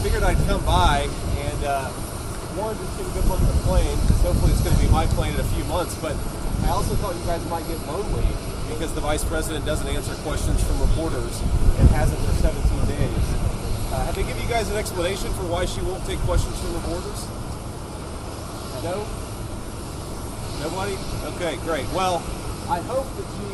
figured I'd come by and uh, more just get a good look at the plane. Hopefully it's going to be my plane in a few months, but I also thought you guys might get lonely because the vice president doesn't answer questions from reporters and hasn't for 17 days. Uh, have they given you guys an explanation for why she won't take questions from reporters? No? Nobody? Okay, great. Well, I hope that you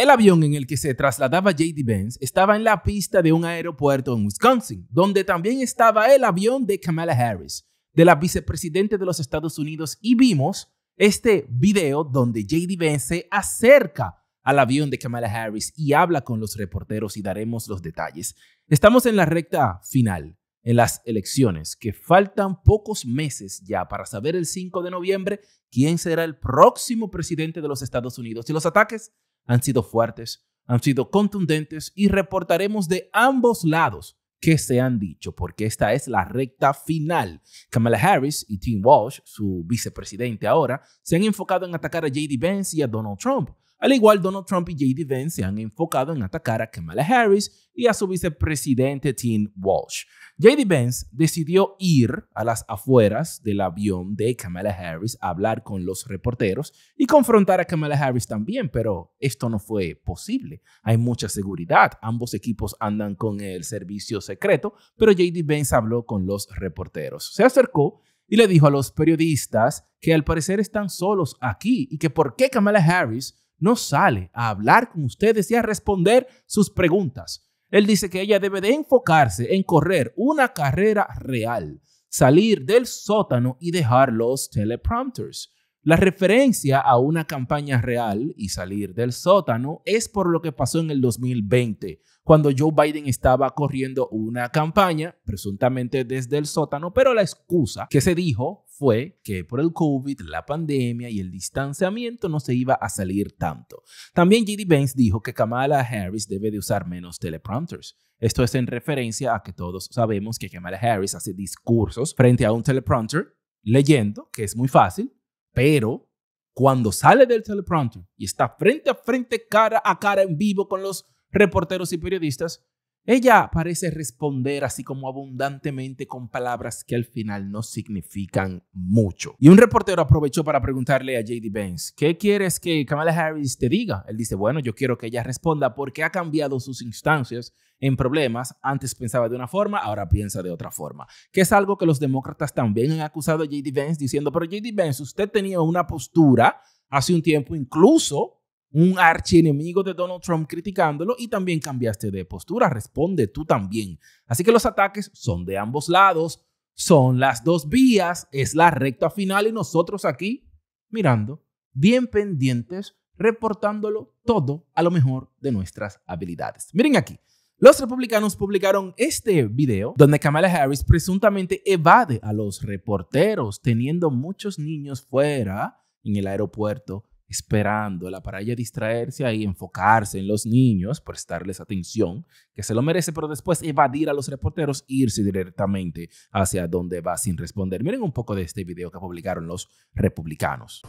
El avión en el que se trasladaba J.D. Benz estaba en la pista de un aeropuerto en Wisconsin, donde también estaba el avión de Kamala Harris, de la vicepresidenta de los Estados Unidos, y vimos este video donde J.D. Benz se acerca al avión de Kamala Harris y habla con los reporteros y daremos los detalles. Estamos en la recta final en las elecciones, que faltan pocos meses ya para saber el 5 de noviembre quién será el próximo presidente de los Estados Unidos. Y los ataques han sido fuertes, han sido contundentes y reportaremos de ambos lados qué se han dicho, porque esta es la recta final. Kamala Harris y Tim Walsh, su vicepresidente ahora, se han enfocado en atacar a JD Vance y a Donald Trump, al igual, Donald Trump y JD Vance se han enfocado en atacar a Kamala Harris y a su vicepresidente Tim Walsh. JD Vance decidió ir a las afueras del avión de Kamala Harris a hablar con los reporteros y confrontar a Kamala Harris también, pero esto no fue posible. Hay mucha seguridad, ambos equipos andan con el servicio secreto, pero JD Vance habló con los reporteros. Se acercó y le dijo a los periodistas que al parecer están solos aquí y que por qué Kamala Harris no sale a hablar con ustedes y a responder sus preguntas. Él dice que ella debe de enfocarse en correr una carrera real, salir del sótano y dejar los teleprompters. La referencia a una campaña real y salir del sótano es por lo que pasó en el 2020, cuando Joe Biden estaba corriendo una campaña, presuntamente desde el sótano, pero la excusa que se dijo fue que por el COVID, la pandemia y el distanciamiento no se iba a salir tanto. También JD Banks dijo que Kamala Harris debe de usar menos teleprompters. Esto es en referencia a que todos sabemos que Kamala Harris hace discursos frente a un teleprompter leyendo, que es muy fácil, pero cuando sale del teleprompter y está frente a frente, cara a cara en vivo con los reporteros y periodistas, ella parece responder así como abundantemente con palabras que al final no significan mucho. Y un reportero aprovechó para preguntarle a JD Benz, ¿qué quieres que Kamala Harris te diga? Él dice, bueno, yo quiero que ella responda porque ha cambiado sus instancias en problemas. Antes pensaba de una forma, ahora piensa de otra forma. Que es algo que los demócratas también han acusado a JD Benz diciendo, pero JD Benz, usted tenía una postura hace un tiempo, incluso un archienemigo de Donald Trump criticándolo y también cambiaste de postura. Responde tú también. Así que los ataques son de ambos lados, son las dos vías, es la recta final y nosotros aquí mirando, bien pendientes, reportándolo todo a lo mejor de nuestras habilidades. Miren aquí. Los republicanos publicaron este video donde Kamala Harris presuntamente evade a los reporteros teniendo muchos niños fuera en el aeropuerto esperándola para ella distraerse ahí, enfocarse en los niños, prestarles atención, que se lo merece, pero después evadir a los reporteros irse directamente hacia donde va sin responder. Miren un poco de este video que publicaron los republicanos.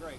great.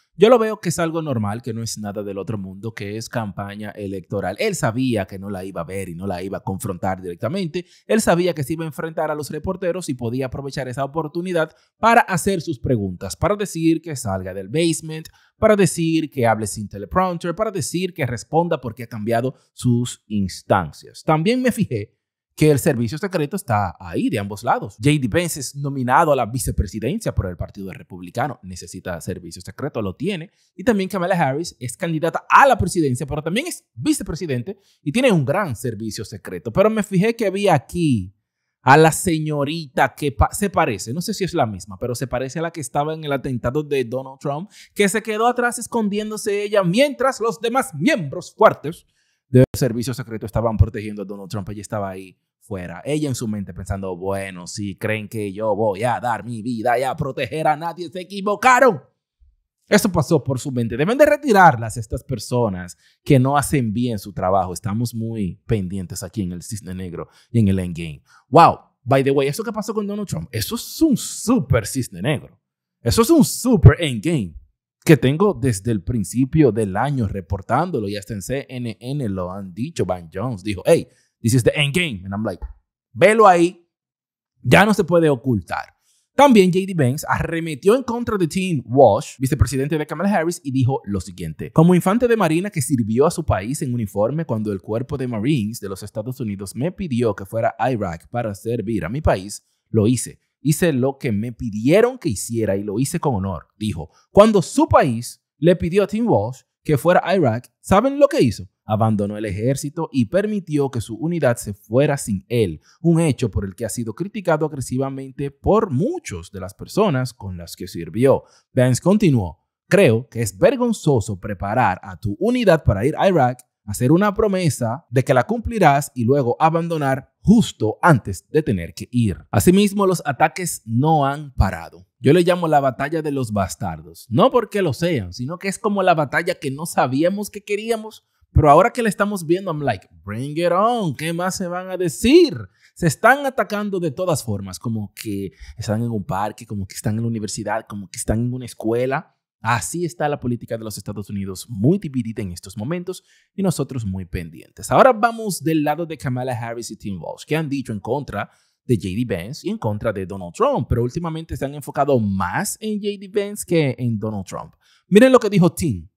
Yo lo veo que es algo normal, que no es nada del otro mundo, que es campaña electoral. Él sabía que no la iba a ver y no la iba a confrontar directamente. Él sabía que se iba a enfrentar a los reporteros y podía aprovechar esa oportunidad para hacer sus preguntas, para decir que salga del basement, para decir que hable sin teleprompter, para decir que responda porque ha cambiado sus instancias. También me fijé que el servicio secreto está ahí de ambos lados. J.D. Vance es nominado a la vicepresidencia por el Partido Republicano, necesita servicio secreto, lo tiene. Y también Kamala Harris es candidata a la presidencia, pero también es vicepresidente y tiene un gran servicio secreto. Pero me fijé que había aquí a la señorita que se parece, no sé si es la misma, pero se parece a la que estaba en el atentado de Donald Trump, que se quedó atrás escondiéndose ella mientras los demás miembros fuertes de servicio secreto estaban protegiendo a Donald Trump. Ella estaba ahí fuera. Ella en su mente pensando, bueno, si creen que yo voy a dar mi vida y a proteger a nadie, se equivocaron. Eso pasó por su mente. Deben de retirarlas estas personas que no hacen bien su trabajo. Estamos muy pendientes aquí en el Cisne Negro y en el Endgame. Wow, by the way, eso qué pasó con Donald Trump, eso es un super Cisne Negro. Eso es un super Endgame que tengo desde el principio del año reportándolo y hasta en CNN lo han dicho. Van Jones dijo, hey, this is the end game. And I'm like, velo ahí, ya no se puede ocultar. También JD Banks arremetió en contra de Tim Walsh, vicepresidente de Kamala Harris, y dijo lo siguiente. Como infante de marina que sirvió a su país en uniforme cuando el cuerpo de Marines de los Estados Unidos me pidió que fuera a Irak para servir a mi país, lo hice Hice lo que me pidieron que hiciera y lo hice con honor, dijo. Cuando su país le pidió a Tim Walsh que fuera a Irak, ¿saben lo que hizo? Abandonó el ejército y permitió que su unidad se fuera sin él, un hecho por el que ha sido criticado agresivamente por muchos de las personas con las que sirvió. Vance continuó, creo que es vergonzoso preparar a tu unidad para ir a Irak hacer una promesa de que la cumplirás y luego abandonar justo antes de tener que ir. Asimismo, los ataques no han parado. Yo le llamo la batalla de los bastardos, no porque lo sean, sino que es como la batalla que no sabíamos que queríamos, pero ahora que la estamos viendo, I'm like, bring it on, ¿qué más se van a decir? Se están atacando de todas formas, como que están en un parque, como que están en la universidad, como que están en una escuela. Así está la política de los Estados Unidos, muy dividida en estos momentos y nosotros muy pendientes. Ahora vamos del lado de Kamala Harris y Tim Walsh, que han dicho en contra de JD Vance y en contra de Donald Trump, pero últimamente se han enfocado más en JD Vance que en Donald Trump. Miren lo que dijo Tim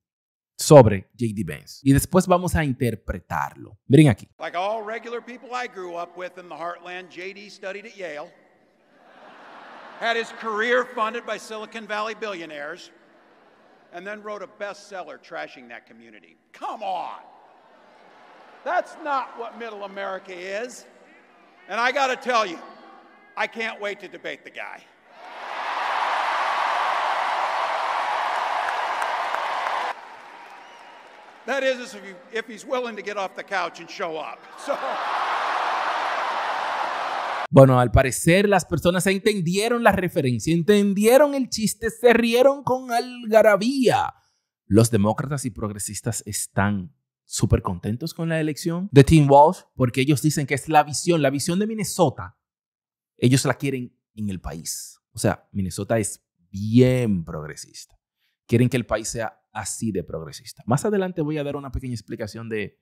sobre JD Vance y después vamos a interpretarlo. Miren aquí. Like all regular people I grew up with in the heartland, JD studied at Yale. Had his career funded by Silicon Valley billionaires. and then wrote a bestseller trashing that community. Come on. That's not what middle America is. And I got to tell you, I can't wait to debate the guy. That is, if, he's willing to get off the couch and show up. So. Bueno, al parecer las personas entendieron la referencia, entendieron el chiste, se rieron con algarabía. Los demócratas y progresistas están súper contentos con la elección de Tim Walsh porque ellos dicen que es la visión, la visión de Minnesota. Ellos la quieren en el país. O sea, Minnesota es bien progresista. Quieren que el país sea así de progresista. Más adelante voy a dar una pequeña explicación de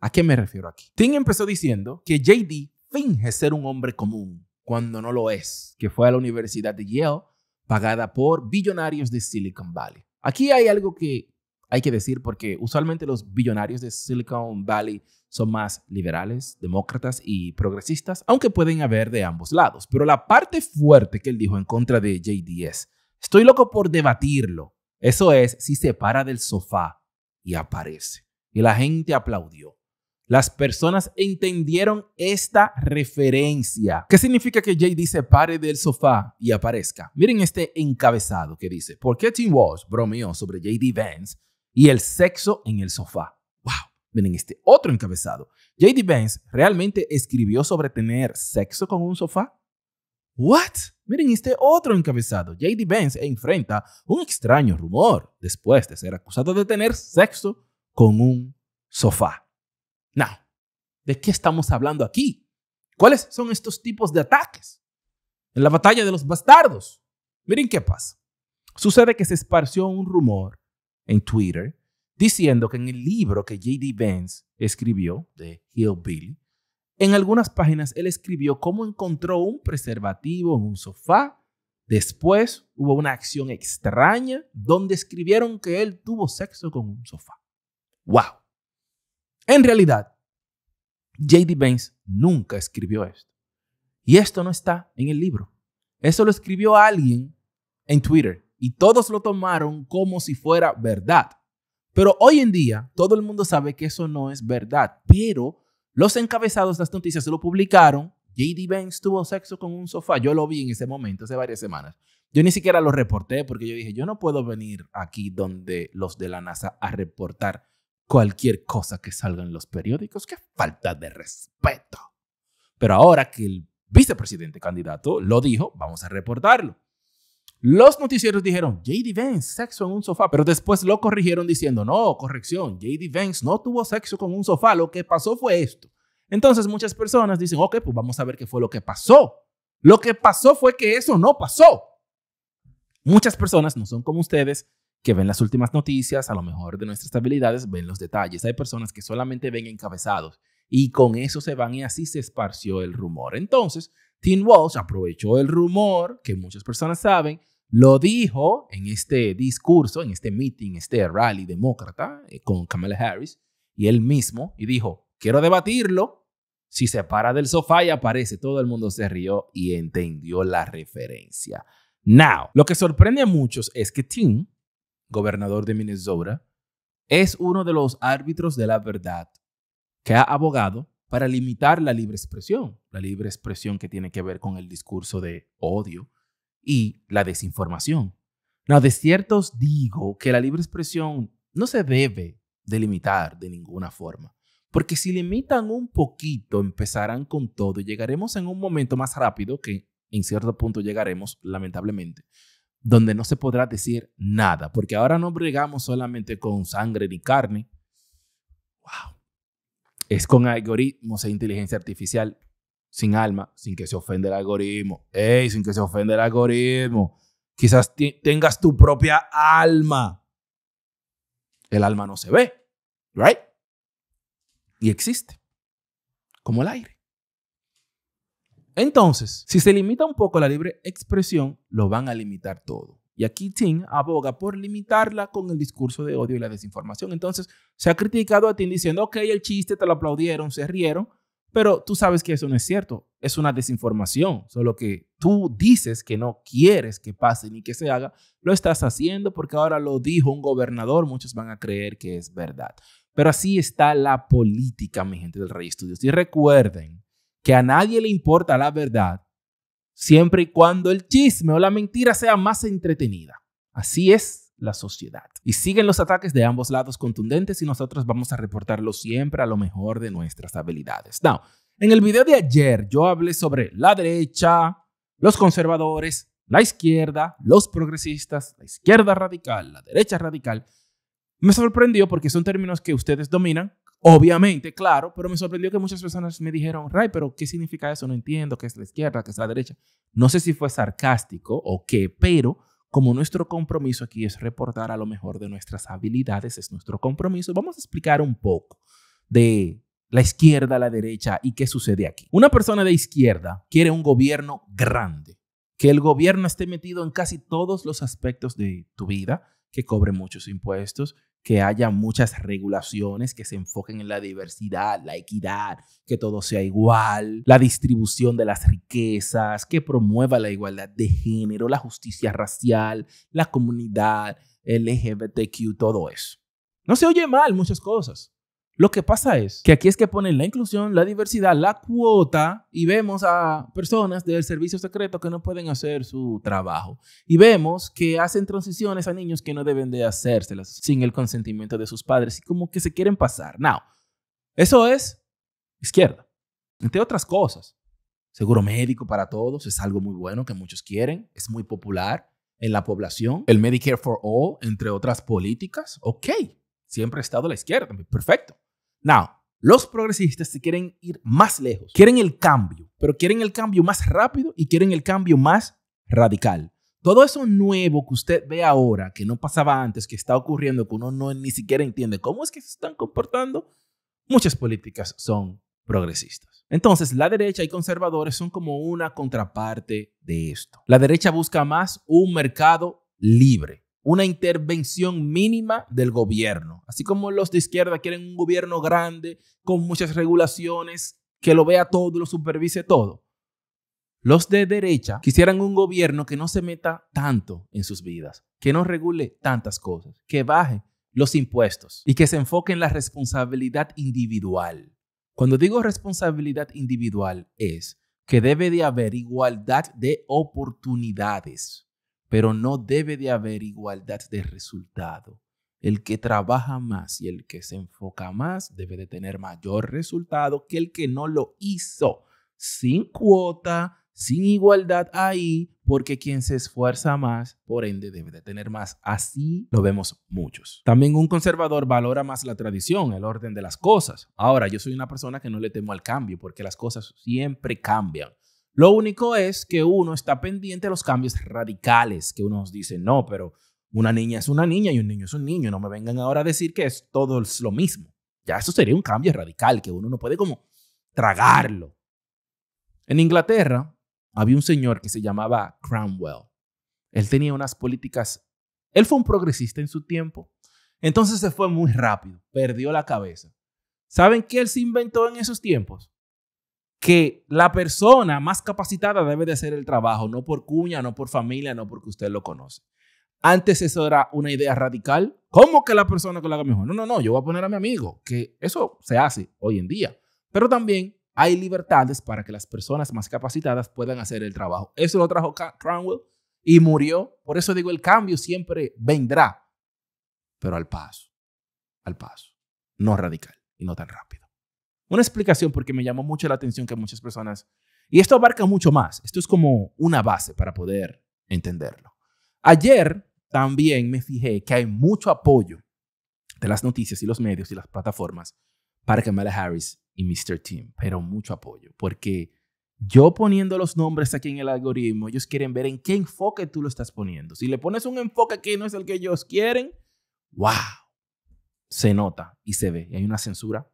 a qué me refiero aquí. Tim empezó diciendo que JD finge ser un hombre común cuando no lo es, que fue a la Universidad de Yale, pagada por billonarios de Silicon Valley. Aquí hay algo que hay que decir porque usualmente los billonarios de Silicon Valley son más liberales, demócratas y progresistas, aunque pueden haber de ambos lados. Pero la parte fuerte que él dijo en contra de JDS, estoy loco por debatirlo. Eso es si se para del sofá y aparece. Y la gente aplaudió. Las personas entendieron esta referencia. ¿Qué significa que Jay dice pare del sofá y aparezca? Miren este encabezado que dice, ¿por qué Tim Walsh bromeó sobre JD Vance y el sexo en el sofá? ¡Wow! Miren este otro encabezado. JD Vance realmente escribió sobre tener sexo con un sofá. ¿What? Miren este otro encabezado. JD Vance enfrenta un extraño rumor después de ser acusado de tener sexo con un sofá. Now, ¿de qué estamos hablando aquí? ¿Cuáles son estos tipos de ataques? En la batalla de los bastardos. Miren qué pasa. Sucede que se esparció un rumor en Twitter diciendo que en el libro que J.D. Vance escribió de Hillbilly, en algunas páginas él escribió cómo encontró un preservativo en un sofá. Después hubo una acción extraña donde escribieron que él tuvo sexo con un sofá. ¡Wow! En realidad, J.D. Baines nunca escribió esto. Y esto no está en el libro. Eso lo escribió alguien en Twitter y todos lo tomaron como si fuera verdad. Pero hoy en día todo el mundo sabe que eso no es verdad. Pero los encabezados de las noticias se lo publicaron. J.D. Banks tuvo sexo con un sofá. Yo lo vi en ese momento, hace varias semanas. Yo ni siquiera lo reporté porque yo dije, yo no puedo venir aquí donde los de la NASA a reportar cualquier cosa que salga en los periódicos. ¡Qué falta de respeto! Pero ahora que el vicepresidente candidato lo dijo, vamos a reportarlo. Los noticieros dijeron JD Vance, sexo en un sofá, pero después lo corrigieron diciendo, no, corrección, JD Vance no tuvo sexo con un sofá, lo que pasó fue esto. Entonces muchas personas dicen, ok, pues vamos a ver qué fue lo que pasó. Lo que pasó fue que eso no pasó. Muchas personas no son como ustedes que ven las últimas noticias, a lo mejor de nuestras habilidades, ven los detalles. Hay personas que solamente ven encabezados y con eso se van y así se esparció el rumor. Entonces, Tim Walsh aprovechó el rumor que muchas personas saben, lo dijo en este discurso, en este meeting, este rally demócrata eh, con Kamala Harris y él mismo y dijo, quiero debatirlo. Si se para del sofá y aparece, todo el mundo se rió y entendió la referencia. Now, lo que sorprende a muchos es que Tim gobernador de Minnesota, es uno de los árbitros de la verdad que ha abogado para limitar la libre expresión, la libre expresión que tiene que ver con el discurso de odio y la desinformación. No, de ciertos digo que la libre expresión no se debe delimitar de ninguna forma, porque si limitan un poquito, empezarán con todo y llegaremos en un momento más rápido que en cierto punto llegaremos, lamentablemente, donde no se podrá decir nada, porque ahora no bregamos solamente con sangre ni carne. Wow. Es con algoritmos e inteligencia artificial sin alma, sin que se ofenda el algoritmo. Ey, sin que se ofenda el algoritmo. Quizás tengas tu propia alma. El alma no se ve, right? Y existe, como el aire. Entonces, si se limita un poco la libre expresión, lo van a limitar todo. Y aquí Ting aboga por limitarla con el discurso de odio y la desinformación. Entonces, se ha criticado a Ting diciendo, ok, el chiste, te lo aplaudieron, se rieron, pero tú sabes que eso no es cierto. Es una desinformación. Solo que tú dices que no quieres que pase ni que se haga, lo estás haciendo porque ahora lo dijo un gobernador, muchos van a creer que es verdad. Pero así está la política, mi gente del Rey Estudios. Y recuerden que a nadie le importa la verdad, siempre y cuando el chisme o la mentira sea más entretenida. Así es la sociedad. Y siguen los ataques de ambos lados contundentes y nosotros vamos a reportarlo siempre a lo mejor de nuestras habilidades. Now, en el video de ayer yo hablé sobre la derecha, los conservadores, la izquierda, los progresistas, la izquierda radical, la derecha radical. Me sorprendió porque son términos que ustedes dominan, Obviamente, claro, pero me sorprendió que muchas personas me dijeron, Ray, pero ¿qué significa eso? No entiendo, ¿qué es la izquierda, qué es la derecha? No sé si fue sarcástico o qué, pero como nuestro compromiso aquí es reportar a lo mejor de nuestras habilidades, es nuestro compromiso, vamos a explicar un poco de la izquierda, la derecha y qué sucede aquí. Una persona de izquierda quiere un gobierno grande, que el gobierno esté metido en casi todos los aspectos de tu vida, que cobre muchos impuestos, que haya muchas regulaciones que se enfoquen en la diversidad, la equidad, que todo sea igual, la distribución de las riquezas, que promueva la igualdad de género, la justicia racial, la comunidad LGBTQ, todo eso. No se oye mal muchas cosas, lo que pasa es que aquí es que ponen la inclusión, la diversidad, la cuota y vemos a personas del servicio secreto que no pueden hacer su trabajo. Y vemos que hacen transiciones a niños que no deben de hacérselas sin el consentimiento de sus padres y como que se quieren pasar. No, eso es izquierda, entre otras cosas. Seguro médico para todos es algo muy bueno que muchos quieren, es muy popular en la población. El Medicare for All, entre otras políticas, ok. Siempre ha estado a la izquierda, perfecto. Now, los progresistas se quieren ir más lejos, quieren el cambio, pero quieren el cambio más rápido y quieren el cambio más radical. Todo eso nuevo que usted ve ahora, que no pasaba antes, que está ocurriendo, que uno no ni siquiera entiende cómo es que se están comportando, muchas políticas son progresistas. Entonces, la derecha y conservadores son como una contraparte de esto. La derecha busca más un mercado libre, una intervención mínima del gobierno. Así como los de izquierda quieren un gobierno grande, con muchas regulaciones, que lo vea todo, lo supervise todo. Los de derecha quisieran un gobierno que no se meta tanto en sus vidas, que no regule tantas cosas, que baje los impuestos y que se enfoque en la responsabilidad individual. Cuando digo responsabilidad individual es que debe de haber igualdad de oportunidades pero no debe de haber igualdad de resultado. El que trabaja más y el que se enfoca más debe de tener mayor resultado que el que no lo hizo, sin cuota, sin igualdad ahí, porque quien se esfuerza más, por ende, debe de tener más. Así lo vemos muchos. También un conservador valora más la tradición, el orden de las cosas. Ahora, yo soy una persona que no le temo al cambio, porque las cosas siempre cambian. Lo único es que uno está pendiente de los cambios radicales, que uno nos dice, no, pero una niña es una niña y un niño es un niño, no me vengan ahora a decir que es todo lo mismo. Ya eso sería un cambio radical, que uno no puede como tragarlo. En Inglaterra había un señor que se llamaba Cromwell. Él tenía unas políticas, él fue un progresista en su tiempo, entonces se fue muy rápido, perdió la cabeza. ¿Saben qué él se inventó en esos tiempos? que la persona más capacitada debe de hacer el trabajo, no por cuña, no por familia, no porque usted lo conoce. Antes eso era una idea radical. ¿Cómo que la persona que lo haga mejor? No, no, no, yo voy a poner a mi amigo, que eso se hace hoy en día. Pero también hay libertades para que las personas más capacitadas puedan hacer el trabajo. Eso lo trajo Cromwell y murió. Por eso digo, el cambio siempre vendrá, pero al paso, al paso, no radical y no tan rápido. Una explicación porque me llamó mucho la atención que muchas personas... Y esto abarca mucho más. Esto es como una base para poder entenderlo. Ayer también me fijé que hay mucho apoyo de las noticias y los medios y las plataformas para Kamala Harris y Mr. Team, pero mucho apoyo, porque yo poniendo los nombres aquí en el algoritmo, ellos quieren ver en qué enfoque tú lo estás poniendo. Si le pones un enfoque que no es el que ellos quieren, wow, se nota y se ve. Y hay una censura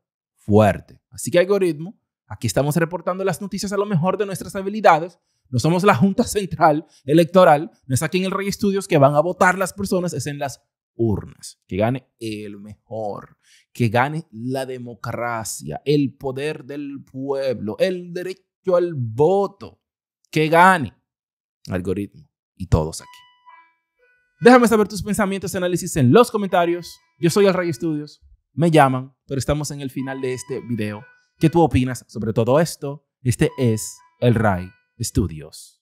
fuerte. Así que algoritmo, aquí estamos reportando las noticias a lo mejor de nuestras habilidades. No somos la Junta Central Electoral, no es aquí en el Rey Estudios que van a votar las personas, es en las urnas. Que gane el mejor, que gane la democracia, el poder del pueblo, el derecho al voto, que gane algoritmo y todos aquí. Déjame saber tus pensamientos y análisis en los comentarios. Yo soy el Rey Estudios me llaman, pero estamos en el final de este video. ¿Qué tú opinas sobre todo esto? Este es el Ray Studios.